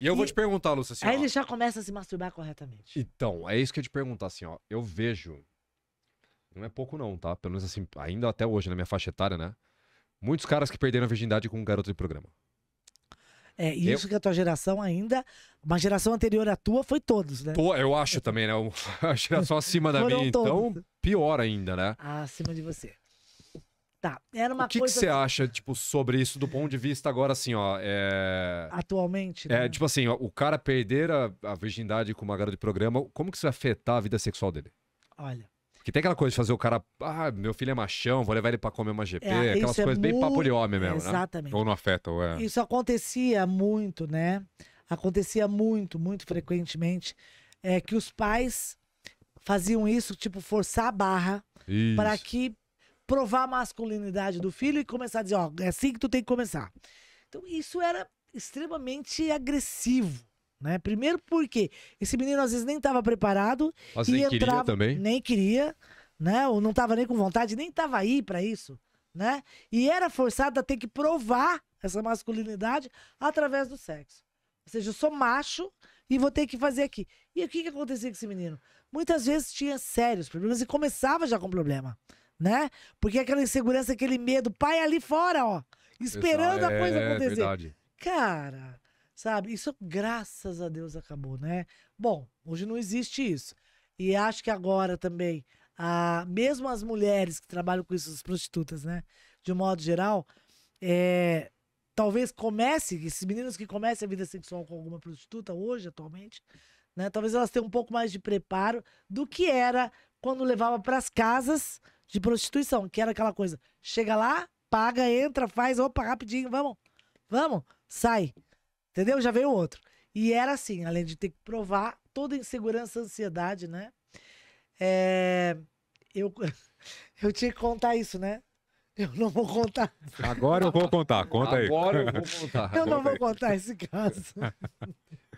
E eu e... vou te perguntar, Lúcia, assim, Aí ó, ele já começa a se masturbar corretamente. Então, é isso que eu ia te perguntar, assim, ó. Eu vejo... Não é pouco não, tá? Pelo menos assim, ainda até hoje, na minha faixa etária, né? Muitos caras que perderam a virgindade com um garoto de programa. É, e isso eu... que a tua geração ainda, uma geração anterior à tua, foi todos, né? Pô, eu acho também, né? Uma geração acima da minha, então, todos. então pior ainda, né? Acima de você. Tá, era uma o que coisa... que você acha, tipo, sobre isso do ponto de vista agora, assim, ó, é... Atualmente, é, né? É, tipo assim, ó, o cara perder a, a virgindade com uma garota de programa, como que isso vai afetar a vida sexual dele? Olha... Que tem aquela coisa de fazer o cara, ah, meu filho é machão, vou levar ele pra comer uma GP, é, aquelas é coisas é bem papo de homem mesmo, né? Exatamente. Né? Ou não afeta, ou é... Isso acontecia muito, né? Acontecia muito, muito frequentemente, é que os pais faziam isso, tipo, forçar a barra para que provar a masculinidade do filho e começar a dizer, ó, é assim que tu tem que começar. Então isso era extremamente agressivo. Né? Primeiro porque esse menino às vezes nem estava preparado Mas e nem entrava, queria também. nem queria, né? Ou não estava nem com vontade, nem estava aí para isso, né? E era forçado a ter que provar essa masculinidade através do sexo. Ou seja, eu sou macho e vou ter que fazer aqui. E o que que acontecia com esse menino? Muitas vezes tinha sérios problemas e começava já com problema né? Porque é aquela insegurança, aquele medo, pai ali fora, ó, esperando Exato, a é, coisa é, acontecer. Verdade. Cara, sabe? Isso graças a Deus acabou, né? Bom, hoje não existe isso. E acho que agora também, a, mesmo as mulheres que trabalham com isso, as prostitutas, né? De um modo geral, é, talvez comece, esses meninos que comecem a vida sexual com alguma prostituta hoje, atualmente, né? Talvez elas tenham um pouco mais de preparo do que era quando levava para as casas de prostituição, que era aquela coisa. Chega lá, paga, entra, faz, opa, rapidinho, vamos, vamos, sai. Entendeu? Já veio outro. E era assim, além de ter que provar toda insegurança, ansiedade, né? É... Eu, eu tinha que contar isso, né? Eu não vou contar. Agora eu vou contar, conta Agora aí. Agora eu vou contar. Eu não vou contar esse caso.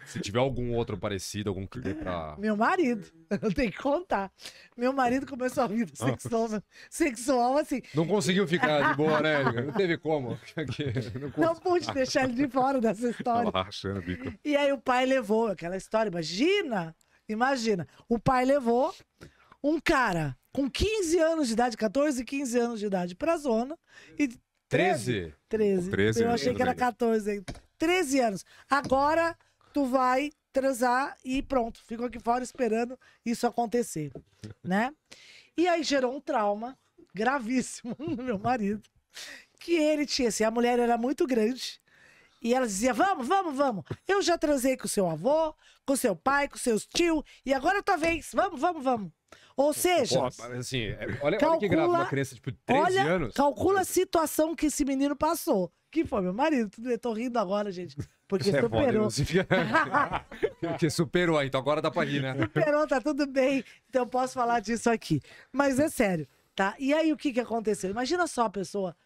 Se tiver algum outro parecido, algum que dê pra. Meu marido. Eu tenho que contar. Meu marido começou a vida sexual, sexual assim. Não conseguiu ficar de boa, né? Não teve como. Não, não pude deixar ele de fora dessa história. Relaxando, bico. E aí o pai levou aquela história. Imagina! Imagina. O pai levou um cara com 15 anos de idade, 14, 15 anos de idade, pra zona. E 13? 13. 13 eu achei que era 14 ainda. 13 anos. Agora tu vai transar e pronto, ficam aqui fora esperando isso acontecer, né? E aí gerou um trauma gravíssimo no meu marido, que ele tinha, assim, a mulher era muito grande, e ela dizia: Vamos, vamos, vamos. Eu já transei com seu avô, com seu pai, com seus tios, e agora é tua vez. Vamos, vamos, vamos. Ou seja, tá, assim, é, olha, calcula, olha que grave uma criança tipo, de 13 olha, anos. Calcula a situação que esse menino passou. Que foi meu marido. Eu tô rindo agora, gente. Porque superou. É foda, porque superou, então agora dá pra rir, né? Superou, tá tudo bem. Então eu posso falar disso aqui. Mas é sério, tá? E aí o que que aconteceu? Imagina só a pessoa.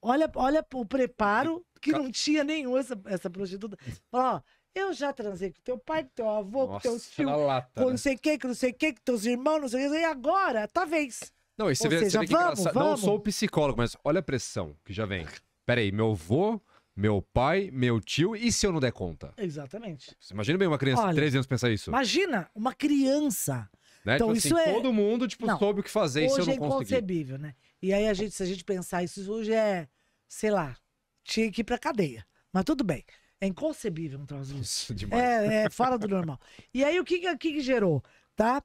Olha, olha o preparo que não tinha nenhum essa, essa prostituta. Falou, ó, eu já transei com teu pai, com teu avô, Nossa, com teu tio, lata, com não sei o que, com não sei o que, com teus irmãos, não sei o que, e agora, talvez. Não, e você Ou vê, seja, você vê é vamos, vamos. Não sou psicólogo, mas olha a pressão que já vem. Peraí, meu avô, meu pai, meu tio, e se eu não der conta? Exatamente. Você imagina bem uma criança de 13 anos pensar isso. Imagina uma criança. Né? Tipo então, tipo isso assim, é... Todo mundo, tipo, não, soube o que fazer e se eu não é conseguir. Hoje é inconcebível, né? E aí, a gente, se a gente pensar isso hoje é, sei lá, tinha que ir pra cadeia. Mas tudo bem. É inconcebível um troço disso. Demais. É, é fora do normal. E aí o que, que, que gerou? Tá?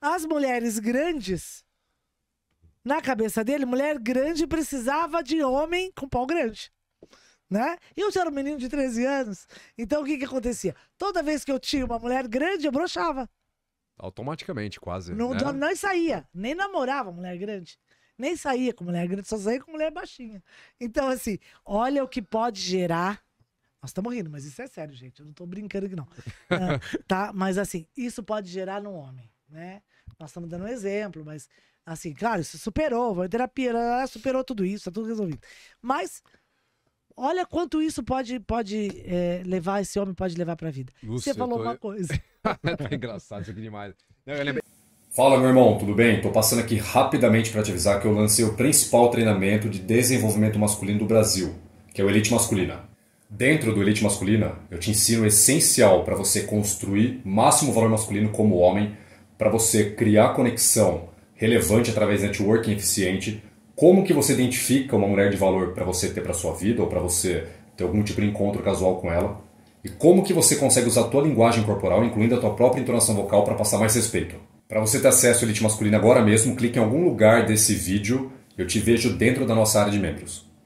As mulheres grandes, na cabeça dele, mulher grande precisava de homem com pau grande. Né? Eu já era um menino de 13 anos. Então o que, que acontecia? Toda vez que eu tinha uma mulher grande, eu brochava. Automaticamente, quase. Não, né? não saía. Nem namorava mulher grande. Nem saía com mulher grande, só saía com mulher baixinha. Então, assim, olha o que pode gerar nós estamos rindo, mas isso é sério, gente. Eu não estou brincando aqui, não. Ah, tá? Mas assim, isso pode gerar no homem, né? Nós estamos dando um exemplo, mas assim, claro, isso superou, vai terapia, superou tudo isso, tá tudo resolvido. Mas olha quanto isso pode, pode é, levar, esse homem pode levar para a vida. Lúcio, Você falou tô... uma coisa. tá engraçado isso aqui demais. Não, eu lembrei... Fala, meu irmão, tudo bem? Estou passando aqui rapidamente para te avisar que eu lancei o principal treinamento de desenvolvimento masculino do Brasil, que é o Elite Masculina. Dentro do Elite Masculina, eu te ensino o essencial para você construir máximo valor masculino como homem, para você criar conexão relevante através de networking eficiente, como que você identifica uma mulher de valor para você ter para sua vida ou para você ter algum tipo de encontro casual com ela, e como que você consegue usar a tua linguagem corporal, incluindo a tua própria entonação vocal para passar mais respeito. Para você ter acesso ao Elite Masculina agora mesmo, clique em algum lugar desse vídeo, eu te vejo dentro da nossa área de membros.